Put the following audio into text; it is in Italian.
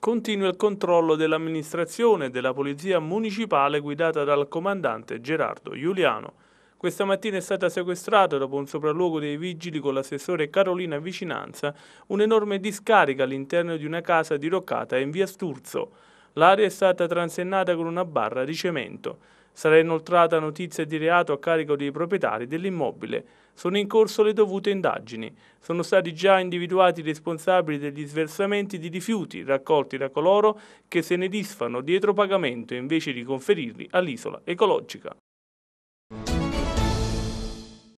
continua il controllo dell'amministrazione della polizia municipale guidata dal comandante Gerardo Giuliano. Questa mattina è stata sequestrata, dopo un sopralluogo dei vigili con l'assessore Carolina Vicinanza, un'enorme discarica all'interno di una casa diroccata in via Sturzo. L'area è stata transennata con una barra di cemento. Sarà inoltrata notizia di reato a carico dei proprietari dell'immobile. Sono in corso le dovute indagini. Sono stati già individuati i responsabili degli sversamenti di rifiuti raccolti da coloro che se ne disfano dietro pagamento invece di conferirli all'isola ecologica.